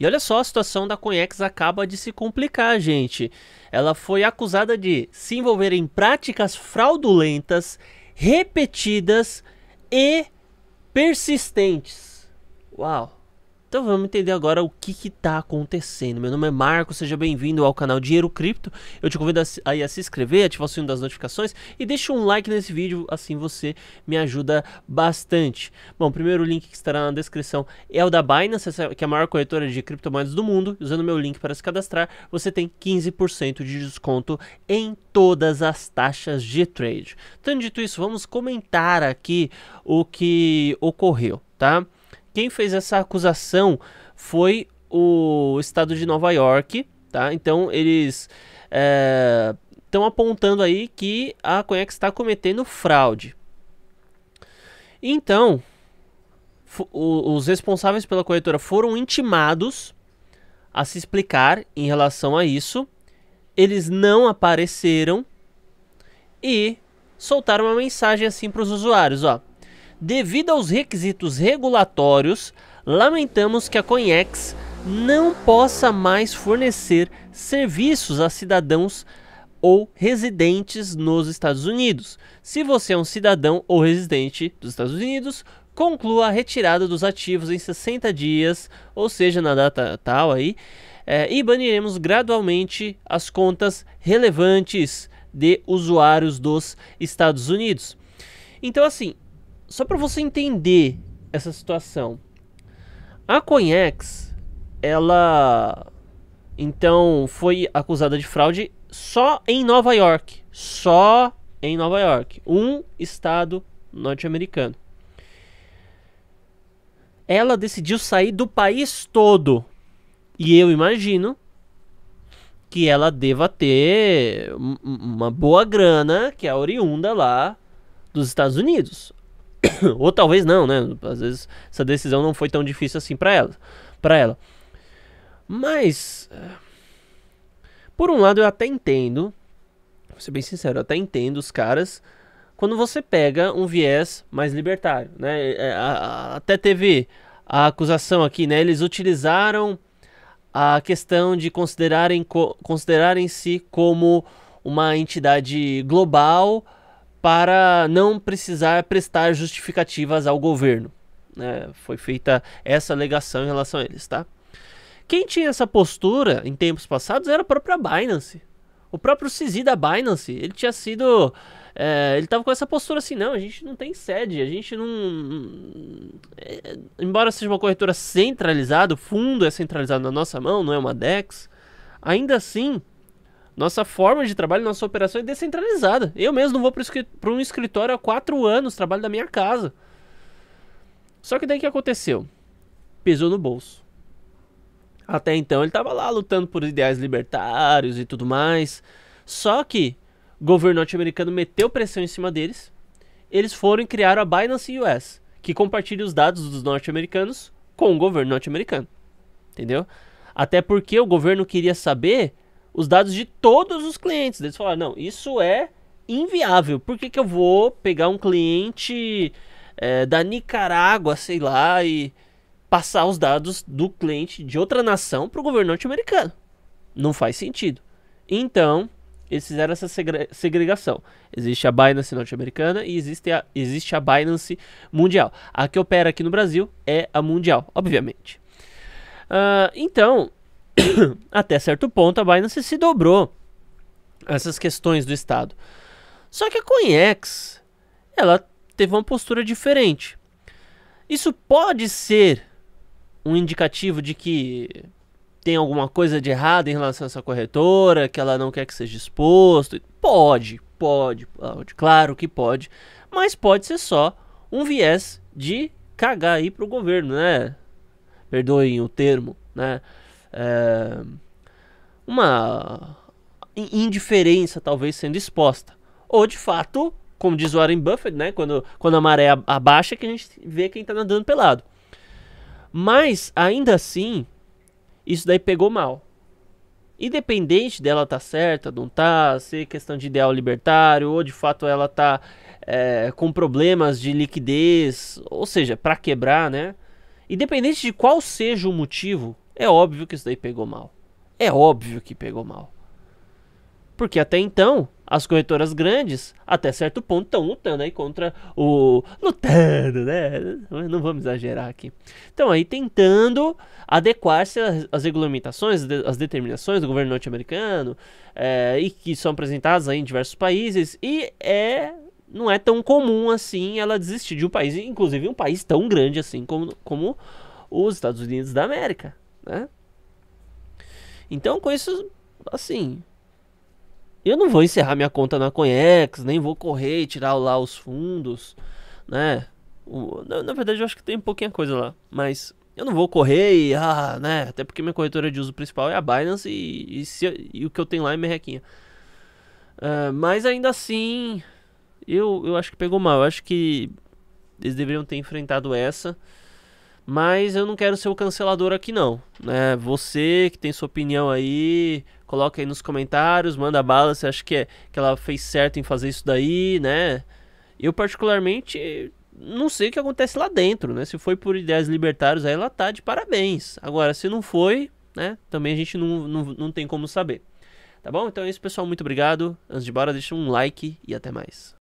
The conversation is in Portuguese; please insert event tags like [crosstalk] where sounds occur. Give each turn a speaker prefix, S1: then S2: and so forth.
S1: E olha só, a situação da Conex acaba de se complicar, gente. Ela foi acusada de se envolver em práticas fraudulentas, repetidas e persistentes. Uau! Então vamos entender agora o que está acontecendo. Meu nome é Marco, seja bem-vindo ao canal Dinheiro Cripto. Eu te convido a, a se inscrever, ativar o sininho das notificações e deixa um like nesse vídeo, assim você me ajuda bastante. Bom, o primeiro link que estará na descrição é o da Binance, que é a maior corretora de criptomoedas do mundo. Usando meu link para se cadastrar, você tem 15% de desconto em todas as taxas de trade. Tendo dito isso, vamos comentar aqui o que ocorreu, tá? Quem fez essa acusação foi o estado de Nova York, tá? Então eles estão é, apontando aí que a Conex está cometendo fraude. Então, os responsáveis pela corretora foram intimados a se explicar em relação a isso. Eles não apareceram e soltaram uma mensagem assim para os usuários, ó. Devido aos requisitos regulatórios, lamentamos que a Coinex não possa mais fornecer serviços a cidadãos ou residentes nos Estados Unidos. Se você é um cidadão ou residente dos Estados Unidos, conclua a retirada dos ativos em 60 dias, ou seja, na data tal aí, é, e baniremos gradualmente as contas relevantes de usuários dos Estados Unidos. Então, assim, só para você entender essa situação. A Coinex, ela então foi acusada de fraude só em Nova York, só em Nova York, um estado norte-americano. Ela decidiu sair do país todo. E eu imagino que ela deva ter uma boa grana que é oriunda lá dos Estados Unidos. [coughs] Ou talvez não, né? Às vezes essa decisão não foi tão difícil assim para ela, para ela. Mas eh, por um lado eu até entendo, vou ser bem sincero, eu até entendo os caras quando você pega um viés mais libertário, né? É, é, até teve a acusação aqui, né? Eles utilizaram a questão de considerarem considerarem-se como uma entidade global para não precisar prestar justificativas ao governo. Né? Foi feita essa alegação em relação a eles, tá? Quem tinha essa postura em tempos passados era a própria Binance. O próprio CZ da Binance, ele tinha sido... É, ele estava com essa postura assim, não, a gente não tem sede, a gente não... É, embora seja uma corretora centralizada, o fundo é centralizado na nossa mão, não é uma DEX, ainda assim nossa forma de trabalho, nossa operação é descentralizada. Eu mesmo não vou para um escritório há quatro anos, trabalho da minha casa. Só que daí o que aconteceu? Pesou no bolso. Até então ele estava lá lutando por ideais libertários e tudo mais. Só que o governo norte-americano meteu pressão em cima deles. Eles foram e criaram a Binance US, que compartilha os dados dos norte-americanos com o governo norte-americano. Entendeu? Até porque o governo queria saber os dados de todos os clientes. Eles falaram, não, isso é inviável. Por que, que eu vou pegar um cliente é, da Nicarágua, sei lá, e passar os dados do cliente de outra nação para o governo norte-americano? Não faz sentido. Então, eles fizeram essa segregação. Existe a Binance norte-americana e existe a, existe a Binance mundial. A que opera aqui no Brasil é a mundial, obviamente. Uh, então, [coughs] até certo ponto a Binance se dobrou essas questões do Estado. Só que a CoinEx, ela teve uma postura diferente. Isso pode ser um indicativo de que tem alguma coisa de errado em relação a essa corretora, que ela não quer que seja exposto. Pode, pode, pode, claro que pode, mas pode ser só um viés de cagar aí pro governo, né? Perdoem o termo, né? é, uma indiferença talvez sendo exposta. Ou de fato, como diz Warren Buffett, né, quando, quando a maré abaixa que a gente vê quem está nadando pelado. Mas ainda assim, isso daí pegou mal. Independente dela tá certa, não tá, ser questão de ideal libertário, ou de fato ela tá é, com problemas de liquidez, ou seja, para quebrar, né? Independente de qual seja o motivo, é óbvio que isso daí pegou mal. É óbvio que pegou mal. Porque até então, as corretoras grandes, até certo ponto, estão lutando aí contra o. Lutando, né? Não vamos exagerar aqui. Então, aí tentando adequar-se às regulamentações, às determinações do governo norte-americano, é, e que são apresentadas aí em diversos países, e é. Não é tão comum assim ela desistir de um país, inclusive um país tão grande assim como, como os Estados Unidos da América né? Então, com isso, assim, eu não vou encerrar minha conta na Conex, nem vou correr e tirar lá os fundos, né? na, verdade, eu acho que tem um pouquinho coisa lá, mas eu não vou correr e, ah, né? Até porque minha corretora de uso principal é a Binance e, e, se, e o que eu tenho lá é merrequinha. Uh, mas ainda assim, eu, eu acho que pegou mal. Eu acho que eles deveriam ter enfrentado essa. Mas eu não quero ser o cancelador aqui não, né? Você que tem sua opinião aí, coloca aí nos comentários, manda bala, você acha que, é, que ela fez certo em fazer isso daí, né? Eu particularmente não sei o que acontece lá dentro, né? Se foi por ideias libertárias, aí ela tá de parabéns. Agora, se não foi, né? Também a gente não, não, não tem como saber. Tá bom? Então é isso, pessoal. Muito obrigado. Antes de ir embora, deixa um like e até mais.